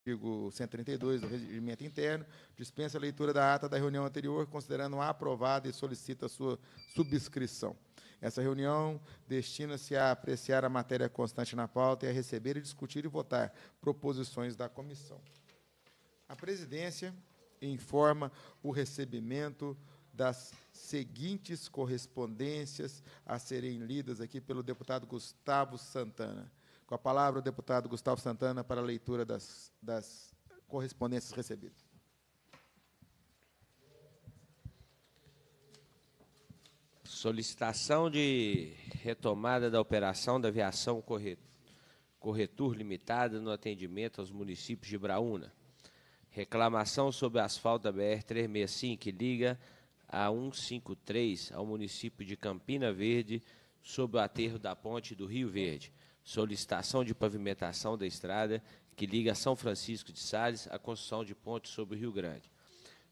artigo 132 do Regimento Interno, dispensa a leitura da ata da reunião anterior, considerando-a aprovada e solicita sua subscrição. Essa reunião destina-se a apreciar a matéria constante na pauta e a receber e discutir e votar proposições da comissão. A presidência informa o recebimento das seguintes correspondências a serem lidas aqui pelo deputado Gustavo Santana. Com a palavra, o deputado Gustavo Santana para a leitura das, das correspondências recebidas. Solicitação de retomada da operação da aviação Corretor Limitada no atendimento aos municípios de Braúna. Reclamação sobre asfalto da BR-365 que liga a 153 ao município de Campina Verde, sob o aterro da ponte do Rio Verde solicitação de pavimentação da estrada que liga São Francisco de Sales à construção de ponte sobre o Rio Grande.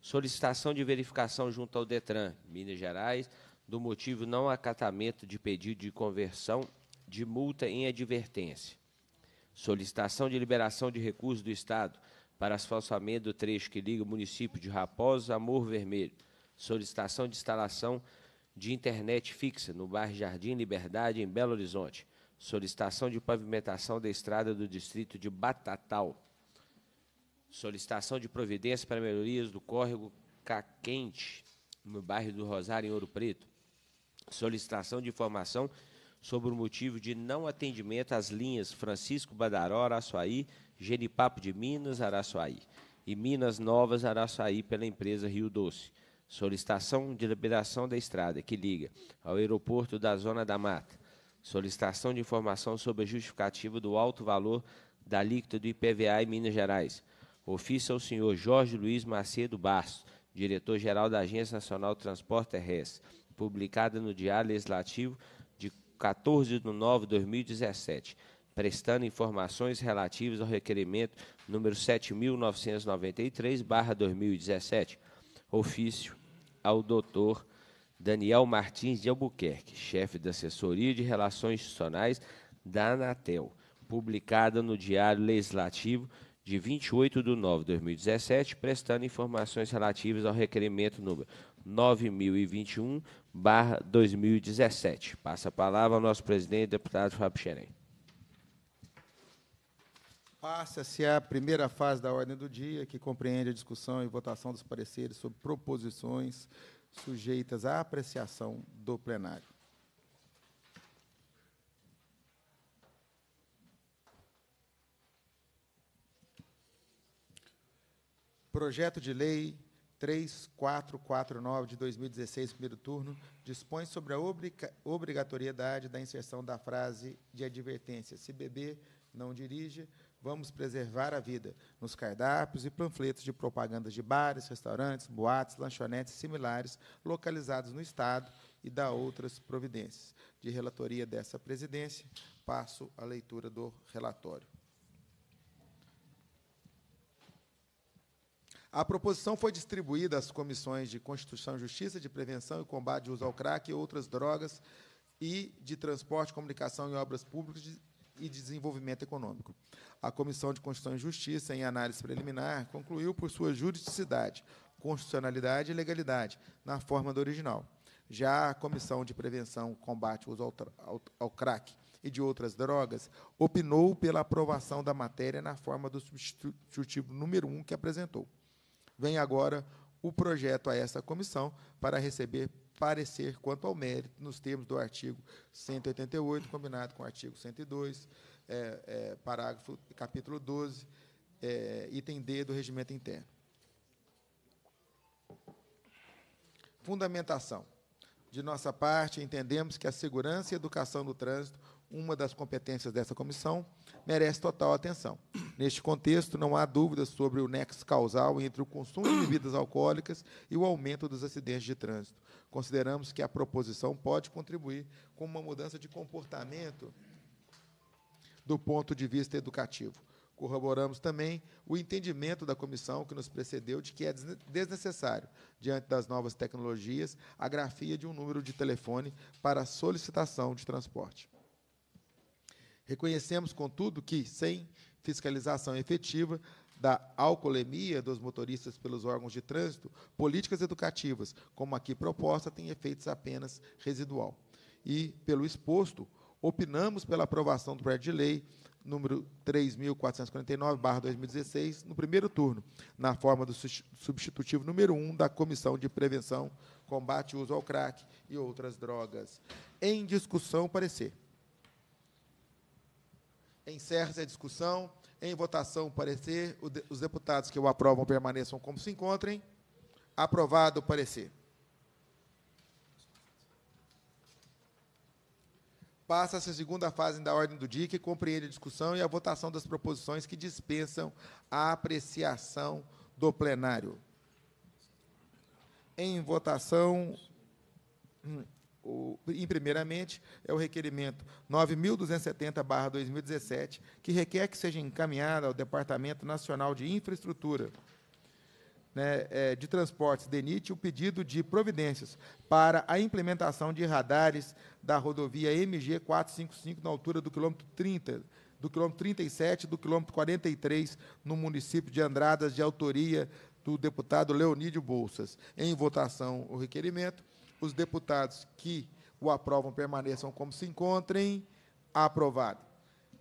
Solicitação de verificação junto ao Detran, Minas Gerais, do motivo não acatamento de pedido de conversão de multa em advertência. Solicitação de liberação de recursos do Estado para asfalçamento do trecho que liga o município de Raposa a Morro Vermelho. Solicitação de instalação de internet fixa no bairro Jardim Liberdade, em Belo Horizonte. Solicitação de pavimentação da estrada do distrito de Batatal. Solicitação de providência para melhorias do córrego Caquente, no bairro do Rosário, em Ouro Preto. Solicitação de informação sobre o motivo de não atendimento às linhas Francisco Badaró, Araçuaí, Genipapo de Minas, Araçuaí e Minas Novas, Araçuaí, pela empresa Rio Doce. Solicitação de liberação da estrada que liga ao aeroporto da Zona da Mata solicitação de informação sobre a justificativa do alto valor da alíquota do IPVA em Minas Gerais. Ofício ao senhor Jorge Luiz Macedo Barço, diretor-geral da Agência Nacional de Transporte Terrestre, publicada no Diário Legislativo de 14 de nove de 2017, prestando informações relativas ao requerimento número 7.993, 2017. Ofício ao doutor Daniel Martins de Albuquerque, chefe da assessoria de relações institucionais da Anatel, publicada no Diário Legislativo de 28 de nove de 2017, prestando informações relativas ao requerimento número 9021, 2017. Passa a palavra ao nosso presidente, deputado Fábio Xerém. Passa-se a primeira fase da ordem do dia, que compreende a discussão e votação dos pareceres sobre proposições sujeitas à apreciação do plenário. Projeto de Lei 3449 de 2016, primeiro turno, dispõe sobre a obrigatoriedade da inserção da frase de advertência: se beber, não dirija, Vamos preservar a vida nos cardápios e panfletos de propagandas de bares, restaurantes, boates, lanchonetes e similares localizados no Estado e da outras providências. De relatoria dessa presidência, passo a leitura do relatório. A proposição foi distribuída às comissões de Constituição e Justiça, de Prevenção e Combate ao Uso ao Crack e outras drogas e de Transporte, Comunicação e Obras Públicas e Desenvolvimento Econômico. A Comissão de Constituição e Justiça, em análise preliminar, concluiu por sua juridicidade, constitucionalidade e legalidade, na forma do original. Já a Comissão de Prevenção, Combate ao, ao, ao Crack e de outras drogas opinou pela aprovação da matéria na forma do substitutivo número 1 um que apresentou. Vem agora o projeto a essa comissão para receber parecer quanto ao mérito, nos termos do artigo 188, combinado com o artigo 102, é, é, parágrafo, capítulo 12, é, item D do regimento interno. Fundamentação. De nossa parte, entendemos que a segurança e educação no trânsito, uma das competências dessa comissão, merece total atenção. Neste contexto, não há dúvida sobre o nexo causal entre o consumo de bebidas alcoólicas e o aumento dos acidentes de trânsito. Consideramos que a proposição pode contribuir com uma mudança de comportamento do ponto de vista educativo. Corroboramos também o entendimento da comissão que nos precedeu de que é desnecessário, diante das novas tecnologias, a grafia de um número de telefone para solicitação de transporte. Reconhecemos, contudo, que, sem fiscalização efetiva da alcoolemia dos motoristas pelos órgãos de trânsito, políticas educativas, como aqui proposta, têm efeitos apenas residual. E, pelo exposto, opinamos pela aprovação do projeto de lei número 3.449-2016, no primeiro turno, na forma do substitutivo número 1 da Comissão de Prevenção, Combate e Uso ao Crack e Outras Drogas. Em discussão, parecer. Encerra-se a discussão. Em votação, o parecer. Os deputados que o aprovam permaneçam como se encontrem. Aprovado o parecer. Passa-se a segunda fase da ordem do dia, que compreende a discussão e a votação das proposições que dispensam a apreciação do plenário. Em votação, hum, o, primeiramente é o requerimento 9.270/2017, que requer que seja encaminhada ao Departamento Nacional de Infraestrutura né, é, de Transportes DENIT o pedido de providências para a implementação de radares da rodovia MG 455 na altura do quilômetro 30 do quilômetro 37 do quilômetro 43 no município de Andradas de autoria do deputado Leonídio Bolsas. Em votação o requerimento os deputados que o aprovam permaneçam como se encontrem. Aprovado.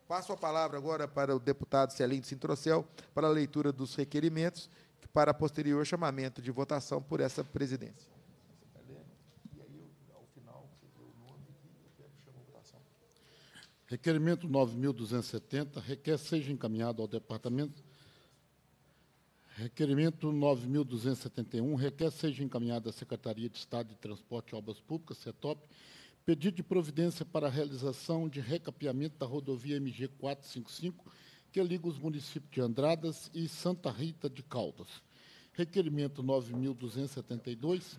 Passo a palavra agora para o deputado Celinho Sintrocel para a leitura dos requerimentos para posterior chamamento de votação por essa presidência. Requerimento 9.270 requer seja encaminhado ao Departamento Requerimento 9.271 requer seja encaminhada à Secretaria de Estado de Transporte e Obras Públicas, CETOP, pedido de providência para a realização de recapeamento da rodovia MG 455, que liga os municípios de Andradas e Santa Rita de Caldas. Requerimento 9.272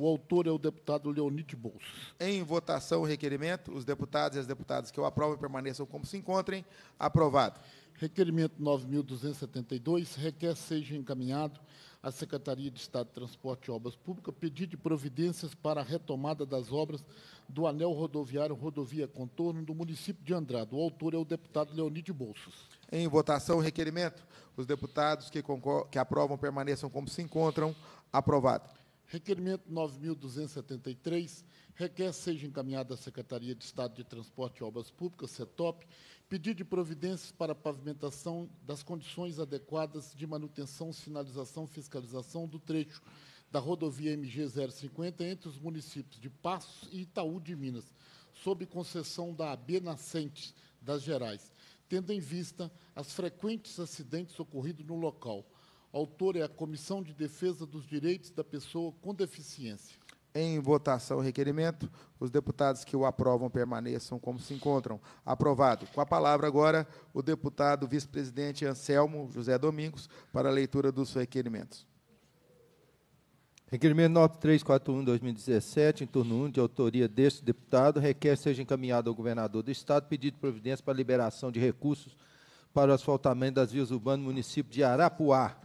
o autor é o deputado Leonid Bolso. Em votação o requerimento, os deputados e as deputadas que o aprovam permaneçam como se encontrem. Aprovado. Requerimento 9.272 requer seja encaminhado à Secretaria de Estado de Transporte e Obras Públicas pedido de providências para a retomada das obras do anel rodoviário Rodovia Contorno do município de Andrade. O autor é o deputado Leonide Bolsos. Em votação o requerimento, os deputados que, que aprovam permaneçam como se encontram. Aprovado. Requerimento 9.273 requer seja encaminhada à Secretaria de Estado de Transporte e Obras Públicas, CETOP, pedido de providências para pavimentação das condições adequadas de manutenção, sinalização, fiscalização do trecho da rodovia MG 050 entre os municípios de Passos e Itaú de Minas, sob concessão da AB Nascente das Gerais, tendo em vista as frequentes acidentes ocorridos no local autor é a Comissão de Defesa dos Direitos da Pessoa com Deficiência. Em votação, o requerimento. Os deputados que o aprovam permaneçam como se encontram. Aprovado. Com a palavra agora, o deputado vice-presidente Anselmo José Domingos, para a leitura dos requerimentos. Requerimento 9341-2017, em turno 1, de autoria deste deputado, requer seja encaminhado ao governador do Estado pedido de providência para liberação de recursos para o asfaltamento das vias urbanas do município de Arapuá,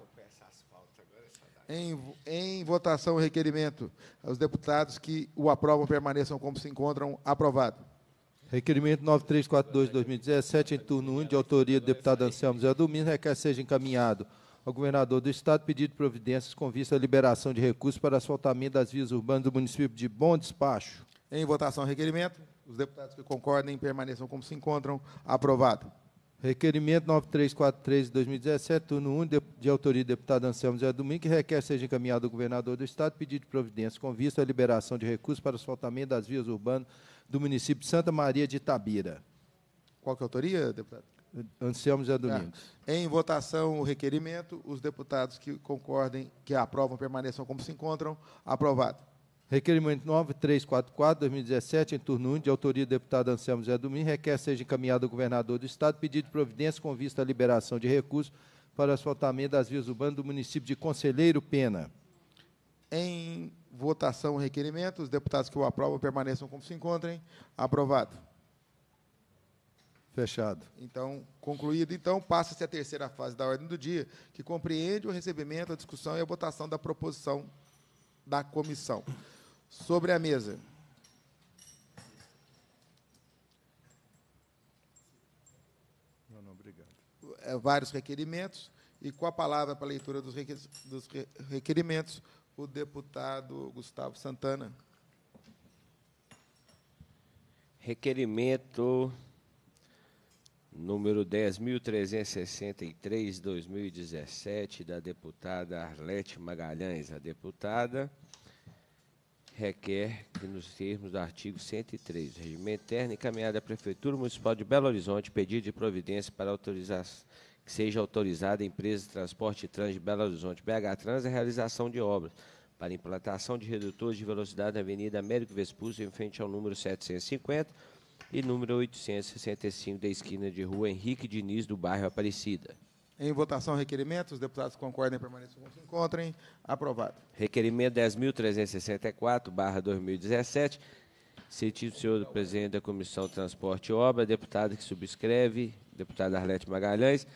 em, em votação o requerimento. Os deputados que o aprovam permaneçam como se encontram. Aprovado. Requerimento 9342-2017, em turno 1, de autoria do deputado Anselmo Zé Domingos, requer seja encaminhado ao governador do Estado pedido providências com vista à liberação de recursos para asfaltamento das vias urbanas do município de Bom Despacho. Em votação, requerimento. Os deputados que concordem permaneçam como se encontram. Aprovado. Requerimento 9343 de 2017, turno 1, de, de autoria do deputado Anselmo Zé Domingo, que requer seja encaminhado ao governador do Estado pedido de providência com vista à liberação de recursos para o asfaltamento das vias urbanas do município de Santa Maria de Itabira. Qual que é a autoria, deputado? Anselmo Zé tá. Domingos. Em votação o requerimento, os deputados que concordem, que aprovam, permaneçam como se encontram. Aprovado. Requerimento 9344, 2017, em turno 1, de autoria do deputado Anselmo Zé Domingos, requer seja encaminhado ao governador do Estado pedido de providência com vista à liberação de recursos para asfaltamento das vias urbanas do município de Conselheiro Pena. Em votação o requerimento, os deputados que o aprovam permaneçam como se encontrem. Aprovado. Fechado. Então, concluído. Então, passa-se a terceira fase da ordem do dia, que compreende o recebimento, a discussão e a votação da proposição da comissão sobre a mesa. Não, não, obrigado. É, vários requerimentos, e com a palavra para a leitura dos requerimentos, o deputado Gustavo Santana. Requerimento número 10.363, 2017, da deputada Arlete Magalhães, a deputada requer que, nos termos do artigo 103 do Regimento Interno, encaminhado à Prefeitura Municipal de Belo Horizonte pedido de providência para autorizar, que seja autorizada a empresa de transporte trans de Belo Horizonte, BH Trans, a realização de obras para implantação de redutores de velocidade na Avenida Américo Vespúcio, em frente ao número 750 e número 865 da esquina de Rua Henrique Diniz, do bairro Aparecida. Em votação, requerimento. Os deputados concordem, permaneçam como se encontrem. Aprovado. Requerimento 10.364, barra 2017. Sentido, senhor presidente da Comissão de Transporte e Obra, deputado que subscreve, deputada Arlete Magalhães,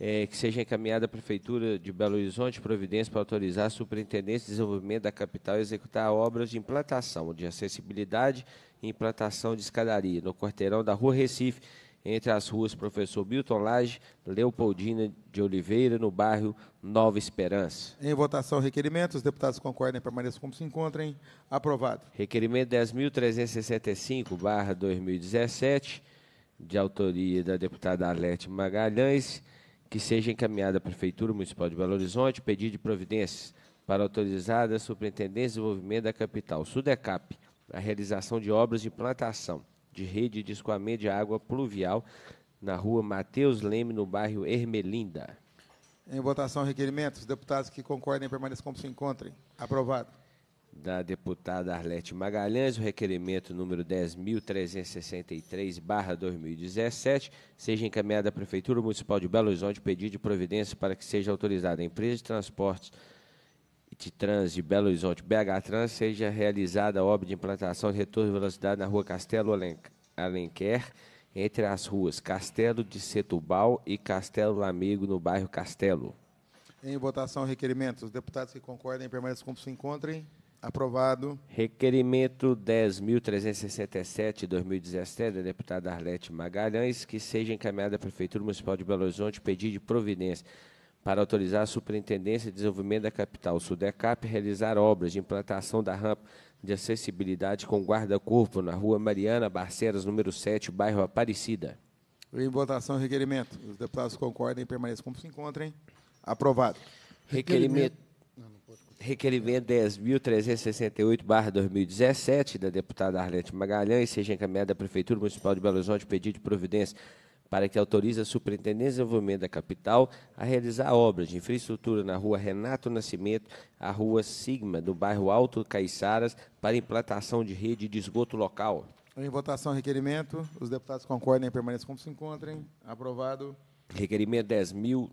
é, que seja encaminhada à Prefeitura de Belo Horizonte providência para autorizar a Superintendência de Desenvolvimento da Capital a executar obras de implantação de acessibilidade e implantação de escadaria no quarteirão da Rua Recife, entre as ruas Professor Milton Lage, Leopoldina de Oliveira, no bairro Nova Esperança. Em votação, requerimento. Os deputados concordem e permaneçam como se encontrem. Aprovado. Requerimento 10.365, 2017, de autoria da deputada Alete Magalhães, que seja encaminhada à Prefeitura Municipal de Belo Horizonte, pedido de providências para autorizar a Superintendência de Desenvolvimento da Capital, SUDECAP, a realização de obras de plantação de rede de escoamento de água pluvial na rua Mateus Leme, no bairro Ermelinda. Em votação, requerimentos. Deputados que concordem permaneçam como se encontrem. Aprovado. Da deputada Arlete Magalhães, o requerimento número 10.363-2017 seja encaminhado à Prefeitura Municipal de Belo Horizonte pedido de providência para que seja autorizada a empresa de transportes de Trans de Belo Horizonte, BH Trans, seja realizada a obra de implantação de retorno de velocidade na rua Castelo Alenquer, entre as ruas Castelo de Setubal e Castelo Amigo, no bairro Castelo. Em votação, requerimentos. Os deputados que concordem permaneçam como se encontrem. Aprovado. Requerimento 10.367, 2017, da deputada Arlete Magalhães, que seja encaminhada à Prefeitura Municipal de Belo Horizonte pedir de providência para autorizar a Superintendência de Desenvolvimento da Capital, SUDECAP, realizar obras de implantação da rampa de acessibilidade com guarda-corpo na rua Mariana Barceras, número 7, bairro Aparecida. Em votação, requerimento. Os deputados concordem e permaneçam como se encontrem. Aprovado. Requerimento. Requerimento 10.368-2017, da deputada Arlete Magalhães, seja encaminhada à Prefeitura Municipal de Belo Horizonte, pedido de providência para que autorize a Superintendência de Desenvolvimento da Capital a realizar obras de infraestrutura na rua Renato Nascimento, a rua Sigma, do bairro Alto Caiçaras, para implantação de rede de esgoto local. Em votação, requerimento. Os deputados concordem e permaneçam como se encontrem. Aprovado. Requerimento 10.000.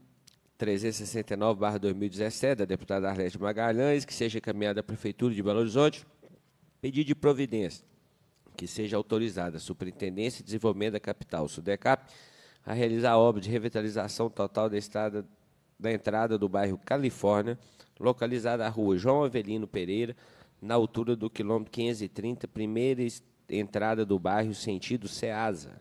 369-2017, da deputada Arlete Magalhães, que seja encaminhada à Prefeitura de Belo Horizonte, pedido de providência que seja autorizada a Superintendência de Desenvolvimento da Capital, SUDECAP, a realizar a obra de revitalização total da estrada da entrada do bairro Califórnia, localizada na rua João Avelino Pereira, na altura do quilômetro 530, primeira entrada do bairro, sentido Ceasa.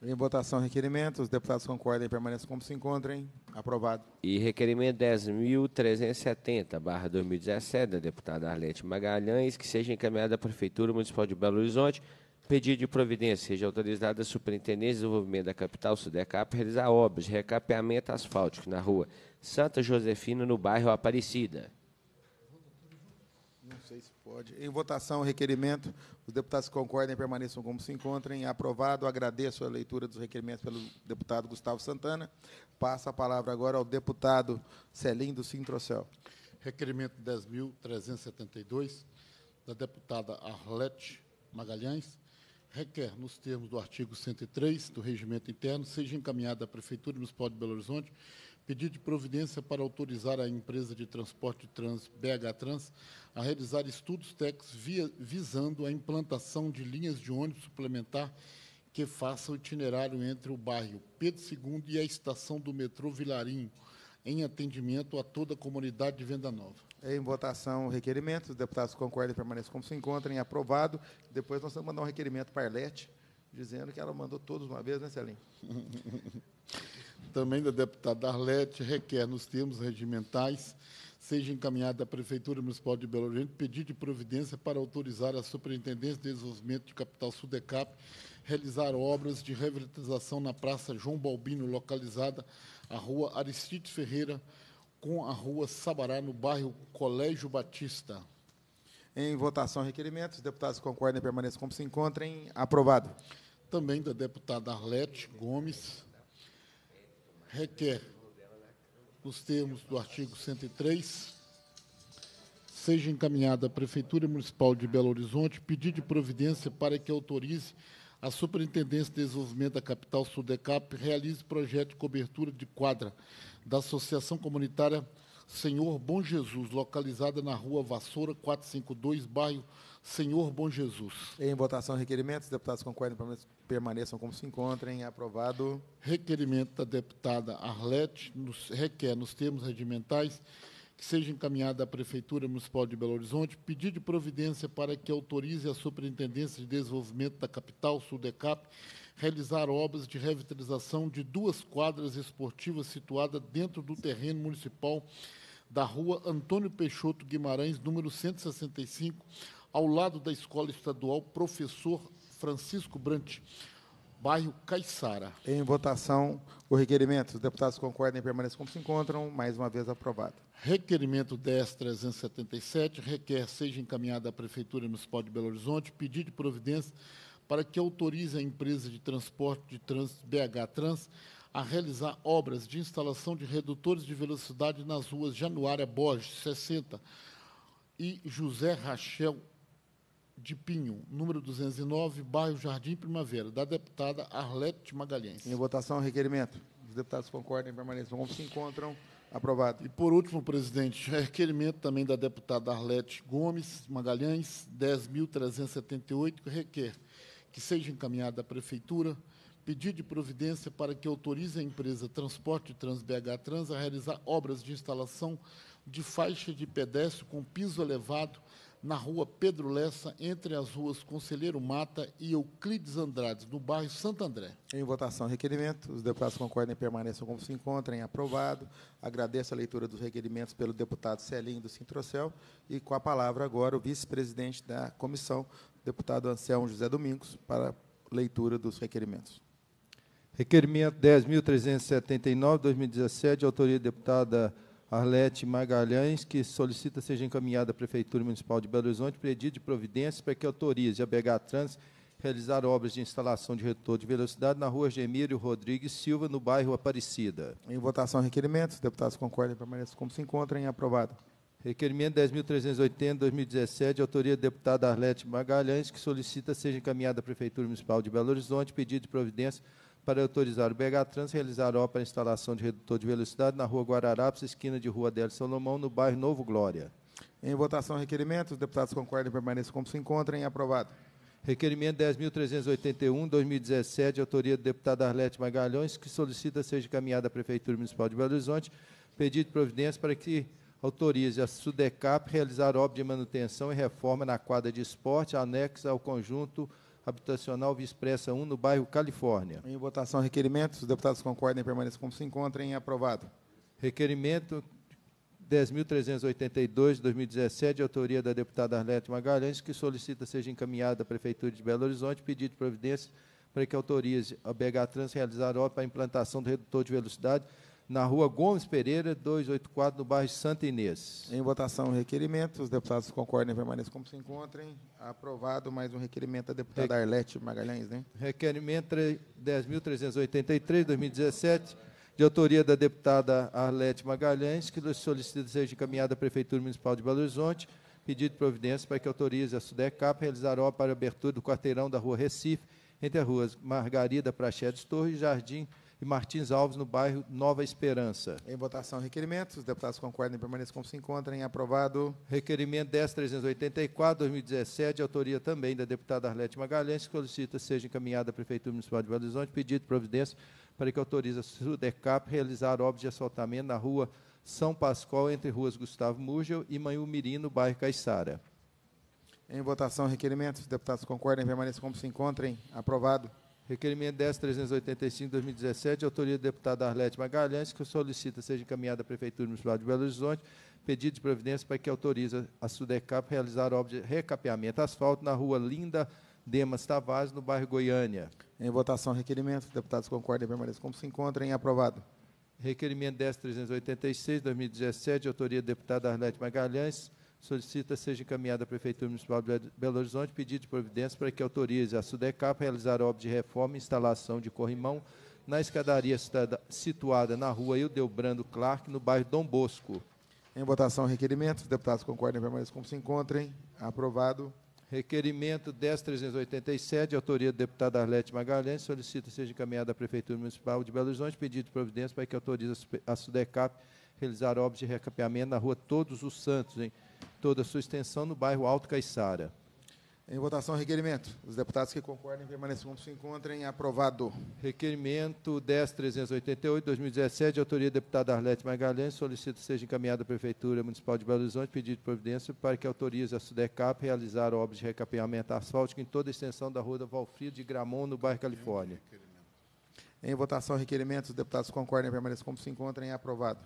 Em votação, requerimento. Os deputados concordam e permaneçam como se encontrem. Aprovado. E requerimento 10.370, barra 2017, da deputada Arlete Magalhães, que seja encaminhado à Prefeitura Municipal de Belo Horizonte Pedido de providência, seja autorizada a Superintendência de Desenvolvimento da Capital, SUDECAP, realizar obras de recapeamento asfáltico na rua Santa Josefina, no bairro Aparecida. Não sei se pode. Em votação, requerimento. Os deputados concordem permaneçam como se encontrem. Aprovado. Agradeço a leitura dos requerimentos pelo deputado Gustavo Santana. Passa a palavra agora ao deputado Celim do Sintrocel. Requerimento 10.372, da deputada Arlete Magalhães, requer, nos termos do artigo 103 do Regimento Interno, seja encaminhada à Prefeitura e Municipal de Belo Horizonte pedido de providência para autorizar a empresa de transporte trans BH Trans a realizar estudos técnicos via, visando a implantação de linhas de ônibus suplementar que faça o itinerário entre o bairro Pedro II e a estação do metrô Vilarinho, em atendimento a toda a comunidade de Venda Nova. Em votação o requerimento. Os deputados concordam e permanecem como se encontrem. Aprovado. Depois nós vamos mandar um requerimento para a Arlete, dizendo que ela mandou todos uma vez, né, Celinho? Também da deputada Arlete, requer, nos termos regimentais, seja encaminhada à Prefeitura Municipal de Belo Horizonte pedido de providência para autorizar a Superintendência de Desenvolvimento de Capital Sudecap realizar obras de revitalização na Praça João Balbino, localizada à Rua Aristides Ferreira, com a rua Sabará, no bairro Colégio Batista. Em votação, requerimentos. Os deputados concordem e permaneçam como se encontrem. Aprovado. Também da deputada Arlete Gomes. Requer, nos termos do artigo 103, seja encaminhada à Prefeitura Municipal de Belo Horizonte pedido de providência para que autorize a Superintendência de Desenvolvimento da Capital Sudecap realize projeto de cobertura de quadra da Associação Comunitária Senhor Bom Jesus, localizada na rua Vassoura 452, bairro Senhor Bom Jesus. Em votação, requerimentos. Deputados concordam, permaneçam como se encontrem. Aprovado. Requerimento da deputada Arlete nos, requer, nos termos regimentais, que seja encaminhada à Prefeitura Municipal de Belo Horizonte pedir de providência para que autorize a Superintendência de Desenvolvimento da Capital, SUDECAP, realizar obras de revitalização de duas quadras esportivas situadas dentro do terreno municipal da rua Antônio Peixoto Guimarães, número 165, ao lado da Escola Estadual Professor Francisco Brant, bairro Caiçara. Em votação, o requerimento. Os deputados concordam e permanecem como se encontram. Mais uma vez aprovado. Requerimento 10377 requer seja encaminhada à Prefeitura Municipal de Belo Horizonte pedido de providência para que autorize a empresa de transporte de trânsito BH Trans a realizar obras de instalação de redutores de velocidade nas ruas Januária Borges, 60, e José Rachel de Pinho, número 209, bairro Jardim Primavera, da deputada Arlete Magalhães. Em votação, requerimento. Os deputados concordam e permaneçam se encontram. Aprovado. E por último, presidente, é requerimento também da deputada Arlete Gomes Magalhães, 10.378, que requer que seja encaminhada à Prefeitura pedido de providência para que autorize a empresa Transporte Trans BH Trans a realizar obras de instalação de faixa de pedestre com piso elevado na rua Pedro Lessa, entre as ruas Conselheiro Mata e Euclides Andrade, no bairro Santo André. Em votação, requerimento. Os deputados concordem e permaneçam como se encontrem. Aprovado. Agradeço a leitura dos requerimentos pelo deputado Celinho do Cintrocel. E com a palavra agora o vice-presidente da comissão, deputado Anselmo José Domingos para leitura dos requerimentos. Requerimento 10.379, 2017, autoria da deputada Arlete Magalhães, que solicita seja encaminhada à Prefeitura Municipal de Belo Horizonte pedido de providências para que autorize a BH Trans realizar obras de instalação de retorno de velocidade na rua Gemírio Rodrigues Silva, no bairro Aparecida. Em votação, requerimentos. Deputados concordem e permaneçam como se encontram. Aprovado. Requerimento 10.380, 2017, autoria do deputado Arlete Magalhães, que solicita seja encaminhada à Prefeitura Municipal de Belo Horizonte pedido de providência para autorizar o BH Trans realizar obra para instalação de redutor de velocidade na rua Guararapes, esquina de Rua Adélio Salomão, no bairro Novo Glória. Em votação, requerimento. Os deputados concordam e permaneçam como se encontrem. Aprovado. Requerimento 10.381, 2017, autoria do deputado Arlete Magalhães, que solicita seja encaminhada à Prefeitura Municipal de Belo Horizonte pedido de providência para que autorize a SUDECAP realizar obra de manutenção e reforma na quadra de esporte anexa ao conjunto habitacional Via Expressa 1, no bairro Califórnia. Em votação, requerimento. Os deputados concordem e permaneçam como se encontrem. É aprovado. Requerimento 10.382, de 2017, autoria da deputada Arlete Magalhães, que solicita seja encaminhada à Prefeitura de Belo Horizonte pedido de providência para que autorize a BH Trans realizar obra para a implantação do redutor de velocidade na rua Gomes Pereira, 284, no bairro Santa Inês. Em votação, o requerimento. Os deputados concordem e permaneçam como se encontrem. Aprovado mais um requerimento da deputada Re... Arlete Magalhães, né? Requerimento 10.383, 2017, de autoria da deputada Arlete Magalhães, que solicita seja encaminhada à Prefeitura Municipal de Belo Horizonte, pedido de providência para que autorize a SUDECAP realizar obra para abertura do quarteirão da rua Recife, entre as ruas Margarida Prachedes Torres e Jardim e Martins Alves, no bairro Nova Esperança. Em votação, requerimento. Os deputados concordam e permaneçam como se encontrem. Aprovado. Requerimento 10.384, 2017, autoria também da deputada Arlete Magalhães, que solicita seja encaminhada à Prefeitura Municipal de Belo Horizonte pedido de providência para que autorize a SUDECAP realizar obras de assaltamento na rua São Pascoal, entre ruas Gustavo Murgel e Manhu Mirim, no bairro Caixara. Em votação, requerimentos. Deputados concordam e permaneçam como se encontrem. Aprovado. Requerimento 10.385, 2017, autoria do deputado Arlete Magalhães, que solicita seja encaminhada à Prefeitura Municipal de Belo Horizonte pedido de providência para que autorize a SUDECAP realizar obra de recapeamento asfalto na rua Linda Demas Tavares, no bairro Goiânia. Em votação, requerimento. Deputados concordem e permaneçam como se encontrem. Aprovado. Requerimento 10.386, 2017, autoria do deputado Arlete Magalhães, solicita seja encaminhada à Prefeitura Municipal de Belo Horizonte pedido de providência para que autorize a SUDECAP realizar obra de reforma e instalação de corrimão na escadaria situada na rua Ildebrando Clark, no bairro Dom Bosco. Em votação, requerimento. Os deputados concordem, permaneçam como se encontrem. Aprovado. Requerimento 10.387, autoria do deputado Arlete Magalhães, solicita seja encaminhada à Prefeitura Municipal de Belo Horizonte pedido de providência para que autorize a SUDECAP realizar obras de recapeamento na rua Todos os Santos, em toda a sua extensão no bairro Alto Caiçara. Em votação, requerimento. Os deputados que concordem permaneçam como se encontrem. Aprovado. Requerimento 10.388, 2017, autoria do deputado Arlete Magalhães, solicita seja encaminhada à Prefeitura Municipal de Belo Horizonte pedido de providência para que autorize a SUDECAP realizar obras de recapeamento asfáltico em toda a extensão da Rua da Valfrido de Gramon, no bairro Califórnia. Em votação, requerimento. Os deputados concordem permaneçam como se encontrem. Aprovado.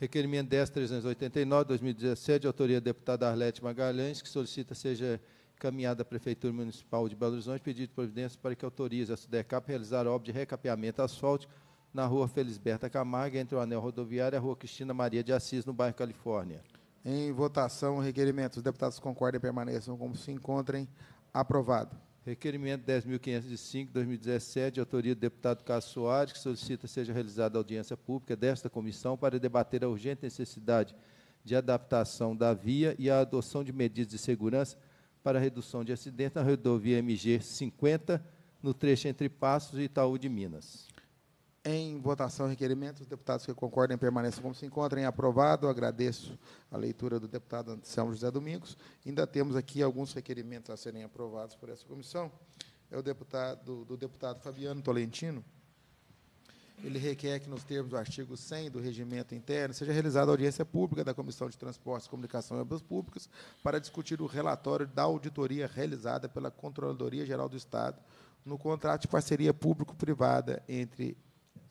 Requerimento 10.389, 2017, autoria da deputada Arlete Magalhães, que solicita seja encaminhada à Prefeitura Municipal de Belo Horizonte pedido de providência para que autorize a SUDECAP realizar obra de recapeamento asfáltico na rua Felisberta Camargo, entre o anel rodoviário e a rua Cristina Maria de Assis, no bairro Califórnia. Em votação, requerimento. Os deputados concordem e permaneçam como se encontrem. Aprovado. Requerimento 10.505, 2017, de autoria do deputado Cássio Soares, que solicita seja realizada audiência pública desta comissão para debater a urgente necessidade de adaptação da via e a adoção de medidas de segurança para redução de acidentes na rodovia MG 50, no trecho entre Passos e Itaú de Minas. Em votação, requerimento. Os deputados que concordem permaneçam como se encontrem. Aprovado. Agradeço a leitura do deputado Anselmo José Domingos. Ainda temos aqui alguns requerimentos a serem aprovados por essa comissão. É o deputado, do deputado Fabiano Tolentino. Ele requer que, nos termos do artigo 100 do regimento interno, seja realizada audiência pública da Comissão de Transportes, Comunicação e Obras Públicas para discutir o relatório da auditoria realizada pela Controladoria Geral do Estado no contrato de parceria público-privada entre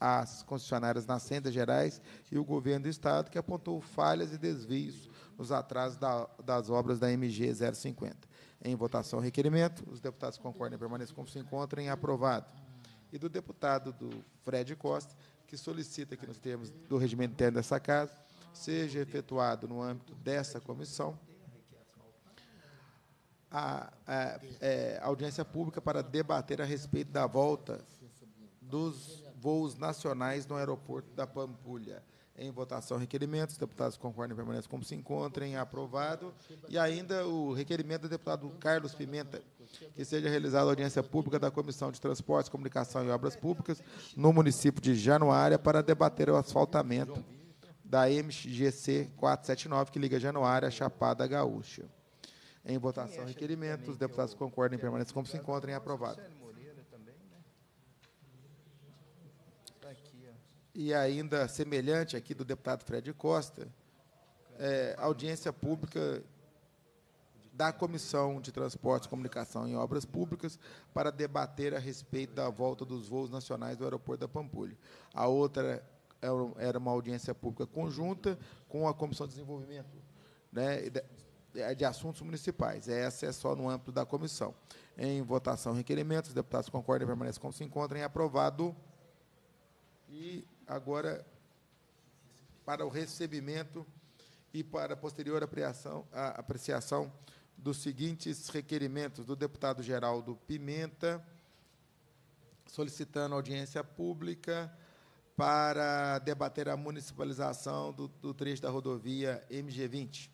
as concessionárias Nascendas Gerais e o governo do Estado, que apontou falhas e desvios nos atrasos da, das obras da MG 050. Em votação, requerimento. Os deputados concordem e permaneçam como se encontrem. Aprovado. E do deputado do Fred Costa, que solicita que, nos termos do regimento interno dessa Casa, seja efetuado no âmbito dessa comissão a, a, a é, audiência pública para debater a respeito da volta dos voos nacionais no aeroporto da Pampulha. Em votação, requerimento. Os deputados concordam e permanecem como se encontrem. Aprovado. E ainda o requerimento do deputado Carlos Pimenta, que seja realizada audiência pública da Comissão de Transportes, Comunicação e Obras Públicas no município de Januária para debater o asfaltamento da MGC 479, que liga Januária à Chapada Gaúcha. Em votação, requerimento. Os deputados concordam e permanecem como se encontrem. Aprovado. e ainda semelhante aqui do deputado Fred Costa, é, audiência pública da Comissão de Transportes, Comunicação e Obras Públicas para debater a respeito da volta dos voos nacionais do aeroporto da Pampulha. A outra é era uma audiência pública conjunta com a Comissão de Desenvolvimento né, é, de Assuntos Municipais. Essa é só no âmbito da comissão. Em votação, requerimentos. Os deputados concordam e permanecem como se encontrem. Aprovado. E agora para o recebimento e para a posterior apreciação, a apreciação dos seguintes requerimentos do deputado Geraldo Pimenta, solicitando audiência pública para debater a municipalização do, do trecho da rodovia MG20.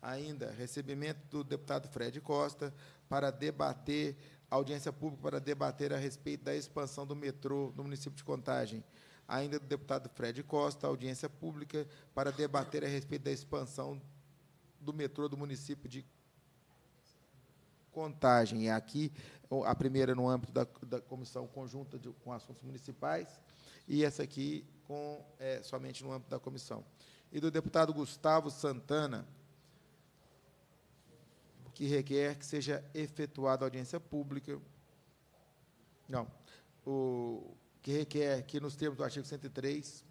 Ainda, recebimento do deputado Fred Costa para debater, audiência pública para debater a respeito da expansão do metrô no município de Contagem ainda do deputado Fred Costa, audiência pública para debater a respeito da expansão do metrô do município de Contagem. E aqui, a primeira no âmbito da, da comissão conjunta de, com assuntos municipais e essa aqui com, é, somente no âmbito da comissão. E do deputado Gustavo Santana, que requer que seja efetuada audiência pública. Não. O, que requer é, que, nos termos do artigo 103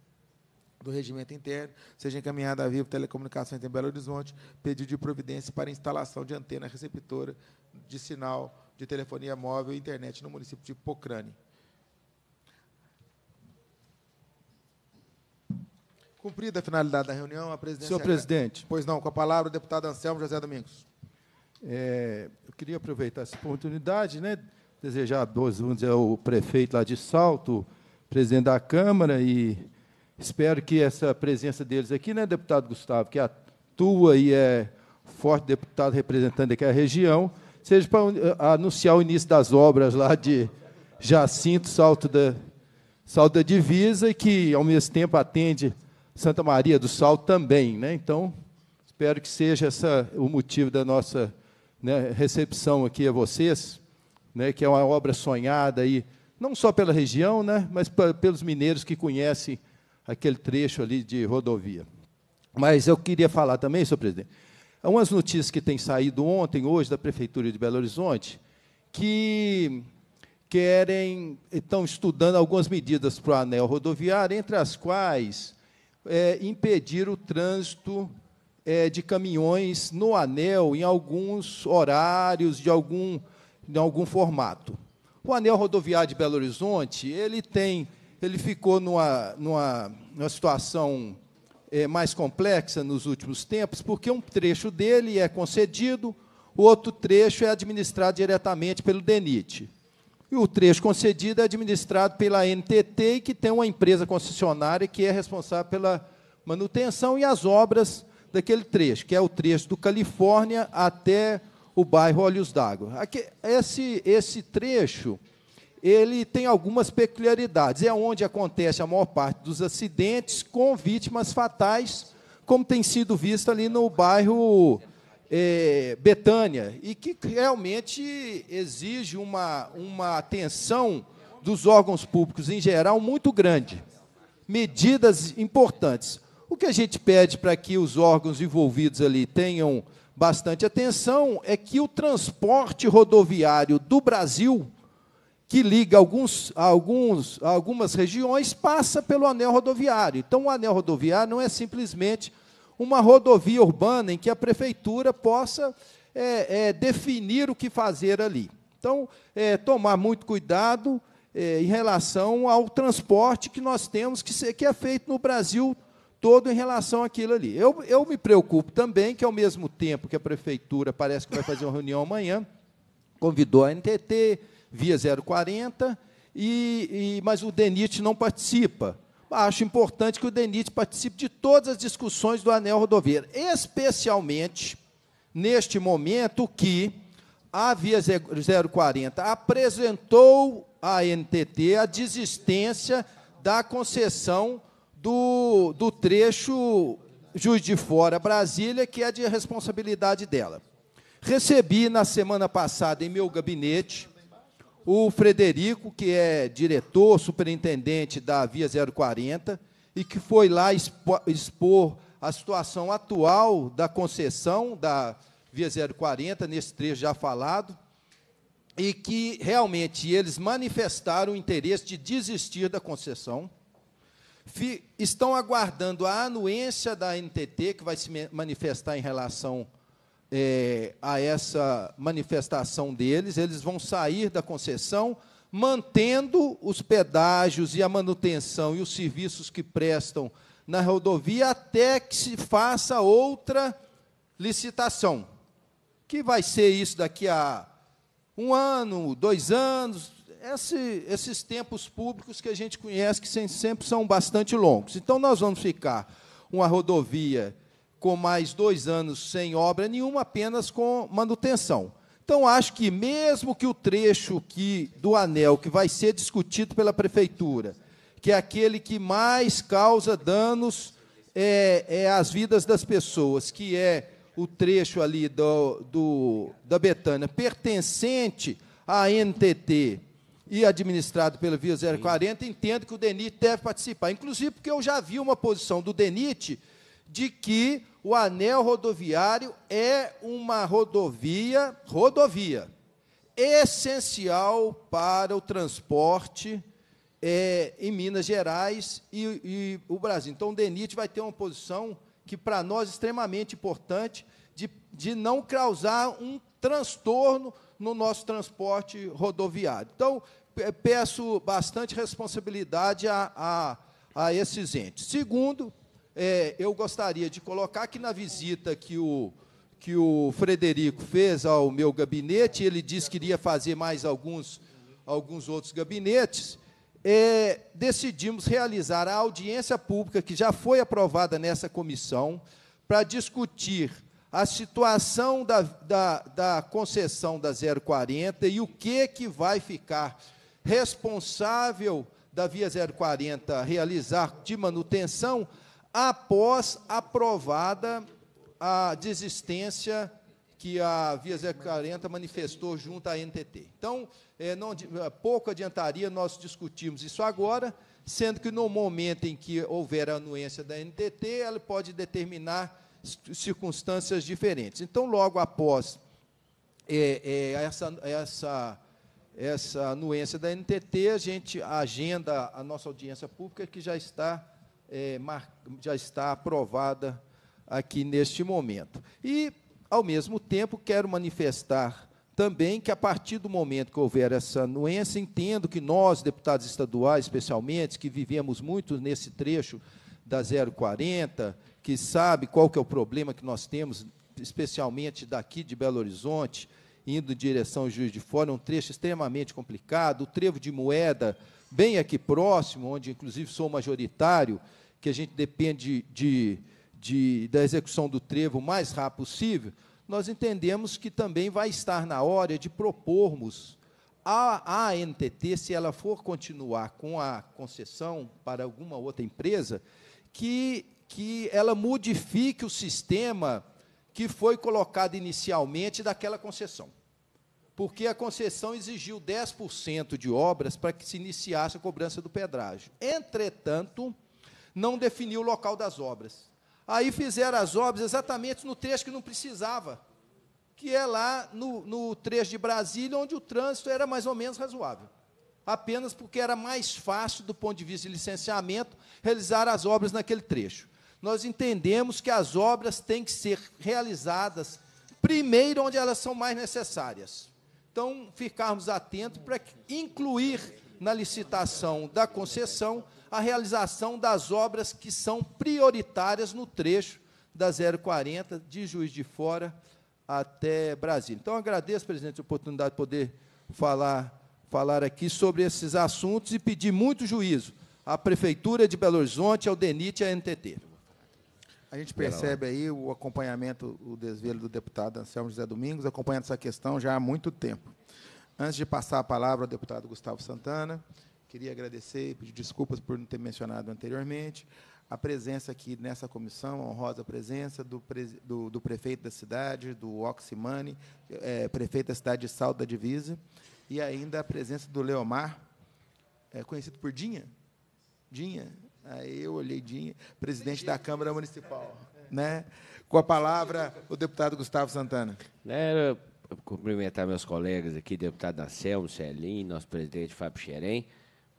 do Regimento Interno, seja encaminhada à Vivo Telecomunicações em Belo Horizonte pedido de providência para instalação de antena receptora de sinal de telefonia móvel e internet no município de Pocrane. Cumprida a finalidade da reunião, a presidência... Senhor presidente... Pois não, com a palavra o deputado Anselmo José Domingos. É, eu queria aproveitar essa oportunidade, né? desejar boas é ao prefeito lá de Salto, presidente da Câmara, e espero que essa presença deles aqui, né, deputado Gustavo, que atua e é forte deputado representando aqui a região, seja para eh, anunciar o início das obras lá de Jacinto, Salto da, Salto da Divisa, e que, ao mesmo tempo, atende Santa Maria do Salto também. Né? Então, espero que seja essa, o motivo da nossa né, recepção aqui a vocês né, que é uma obra sonhada aí, não só pela região, né, mas pelos mineiros que conhecem aquele trecho ali de rodovia. Mas eu queria falar também, senhor presidente, umas notícias que têm saído ontem, hoje, da Prefeitura de Belo Horizonte, que querem, estão estudando algumas medidas para o anel rodoviário, entre as quais é, impedir o trânsito é, de caminhões no anel em alguns horários de algum em algum formato. O anel rodoviário de Belo Horizonte, ele tem, ele ficou numa, numa, numa situação é, mais complexa nos últimos tempos, porque um trecho dele é concedido, o outro trecho é administrado diretamente pelo DENIT. E o trecho concedido é administrado pela NTT, que tem uma empresa concessionária que é responsável pela manutenção e as obras daquele trecho, que é o trecho do Califórnia até o bairro Olhos d'Água. Aqui, esse, esse trecho ele tem algumas peculiaridades. É onde acontece a maior parte dos acidentes com vítimas fatais, como tem sido visto ali no bairro é, Betânia, e que realmente exige uma, uma atenção dos órgãos públicos em geral muito grande. Medidas importantes. O que a gente pede para que os órgãos envolvidos ali tenham bastante atenção é que o transporte rodoviário do Brasil, que liga alguns, alguns, algumas regiões, passa pelo anel rodoviário. Então, o anel rodoviário não é simplesmente uma rodovia urbana em que a prefeitura possa é, é, definir o que fazer ali. Então, é, tomar muito cuidado é, em relação ao transporte que nós temos, que, que é feito no Brasil todo em relação àquilo ali. Eu, eu me preocupo também que, ao mesmo tempo que a prefeitura parece que vai fazer uma reunião amanhã, convidou a NTT, via 040, e, e, mas o DENIT não participa. Acho importante que o DENIT participe de todas as discussões do anel rodoviário, especialmente neste momento que a Via 040 apresentou à NTT a desistência da concessão do, do trecho Juiz de Fora, Brasília, que é de responsabilidade dela. Recebi na semana passada em meu gabinete o Frederico, que é diretor, superintendente da Via 040, e que foi lá expor a situação atual da concessão da Via 040, nesse trecho já falado, e que realmente eles manifestaram o interesse de desistir da concessão estão aguardando a anuência da NTT, que vai se manifestar em relação é, a essa manifestação deles. Eles vão sair da concessão, mantendo os pedágios e a manutenção e os serviços que prestam na rodovia até que se faça outra licitação. Que vai ser isso daqui a um ano, dois anos, esse, esses tempos públicos que a gente conhece, que sempre são bastante longos. Então, nós vamos ficar uma rodovia com mais dois anos sem obra nenhuma, apenas com manutenção. Então, acho que mesmo que o trecho que, do anel que vai ser discutido pela prefeitura, que é aquele que mais causa danos é, é às vidas das pessoas, que é o trecho ali do, do da Betânia pertencente à NTT e administrado pelo Via 040, entendo que o DENIT deve participar. Inclusive, porque eu já vi uma posição do DENIT de que o anel rodoviário é uma rodovia, rodovia, essencial para o transporte é, em Minas Gerais e, e o Brasil. Então, o DENIT vai ter uma posição que, para nós, é extremamente importante, de, de não causar um transtorno no nosso transporte rodoviário. Então, peço bastante responsabilidade a, a, a esses entes. Segundo, é, eu gostaria de colocar que na visita que o, que o Frederico fez ao meu gabinete, ele disse que iria fazer mais alguns, alguns outros gabinetes, é, decidimos realizar a audiência pública, que já foi aprovada nessa comissão, para discutir a situação da, da, da concessão da 040 e o que, que vai ficar responsável da Via 040 realizar de manutenção após aprovada a desistência que a Via 040 manifestou junto à NTT. Então, é, não, eh, pouco adiantaria nós discutirmos isso agora, sendo que no momento em que houver a anuência da NTT, ela pode determinar circunstâncias diferentes. Então, logo após é, é, essa, essa essa anuência da NTT, a gente agenda a nossa audiência pública, que já está, é, mar, já está aprovada aqui neste momento. E, ao mesmo tempo, quero manifestar também que, a partir do momento que houver essa anuência, entendo que nós, deputados estaduais, especialmente, que vivemos muito nesse trecho da 040, que sabe qual que é o problema que nós temos, especialmente daqui de Belo Horizonte, indo em direção ao Juiz de Fora, é um trecho extremamente complicado, o trevo de moeda, bem aqui próximo, onde inclusive sou majoritário, que a gente depende de, de, da execução do trevo o mais rápido possível, nós entendemos que também vai estar na hora de propormos à ANTT, se ela for continuar com a concessão para alguma outra empresa, que, que ela modifique o sistema que foi colocado inicialmente daquela concessão. Porque a concessão exigiu 10% de obras para que se iniciasse a cobrança do pedrágio. Entretanto, não definiu o local das obras. Aí fizeram as obras exatamente no trecho que não precisava, que é lá no, no trecho de Brasília, onde o trânsito era mais ou menos razoável apenas porque era mais fácil, do ponto de vista de licenciamento, realizar as obras naquele trecho nós entendemos que as obras têm que ser realizadas primeiro onde elas são mais necessárias. Então, ficarmos atentos para incluir na licitação da concessão a realização das obras que são prioritárias no trecho da 040 de Juiz de Fora até Brasília. Então, agradeço, presidente, a oportunidade de poder falar, falar aqui sobre esses assuntos e pedir muito juízo à Prefeitura de Belo Horizonte, ao DENIT e à NTT. A gente percebe aí o acompanhamento, o desvelo do deputado Anselmo José Domingos, acompanhando essa questão já há muito tempo. Antes de passar a palavra ao deputado Gustavo Santana, queria agradecer e pedir desculpas por não ter mencionado anteriormente a presença aqui nessa comissão, a honrosa presença do, do, do prefeito da cidade, do Oximani, é, prefeito da cidade de Salto da Divisa, e ainda a presença do Leomar, é, conhecido por Dinha, Dinha, Aí eu olhei Dinho, presidente da Câmara Municipal. Né? Com a palavra, o deputado Gustavo Santana. Né, Era cumprimentar meus colegas aqui, deputado Anselmo, Celim, nosso presidente Fábio Xerém,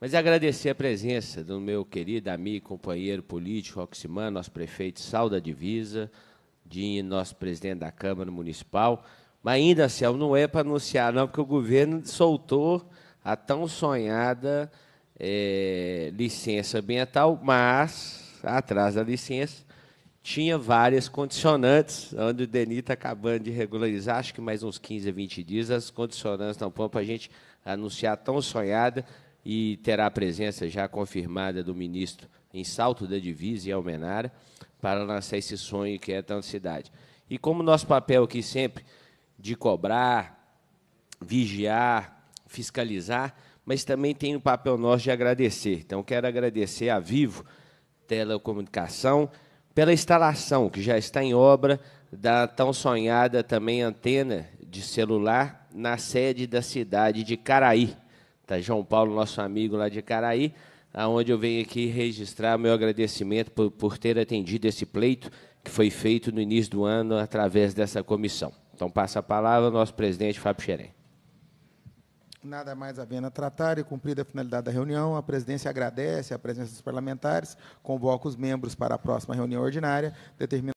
mas agradecer a presença do meu querido amigo, companheiro político, Oximano, nosso prefeito Sal da Divisa, Dinho, nosso presidente da Câmara Municipal. Mas ainda, Anselmo, não é para anunciar, não, porque o governo soltou a tão sonhada é, licença ambiental, mas atrás da licença tinha várias condicionantes, onde o Deni está acabando de regularizar, acho que mais uns 15 a 20 dias, as condicionantes estão prontas para a gente anunciar tão sonhada e terá a presença já confirmada do ministro em Salto da Divisa e Almenara para lançar esse sonho que é tão cidade. E como nosso papel aqui sempre de cobrar, vigiar, fiscalizar, mas também tem o papel nosso de agradecer. Então, quero agradecer a Vivo Telecomunicação pela instalação que já está em obra da tão sonhada também antena de celular na sede da cidade de Caraí. Tá, João Paulo, nosso amigo lá de Caraí, aonde eu venho aqui registrar meu agradecimento por, por ter atendido esse pleito que foi feito no início do ano através dessa comissão. Então, passa a palavra ao nosso presidente Fábio Xerém. Nada mais havendo a tratar e cumprida a finalidade da reunião, a presidência agradece a presença dos parlamentares, convoca os membros para a próxima reunião ordinária, determina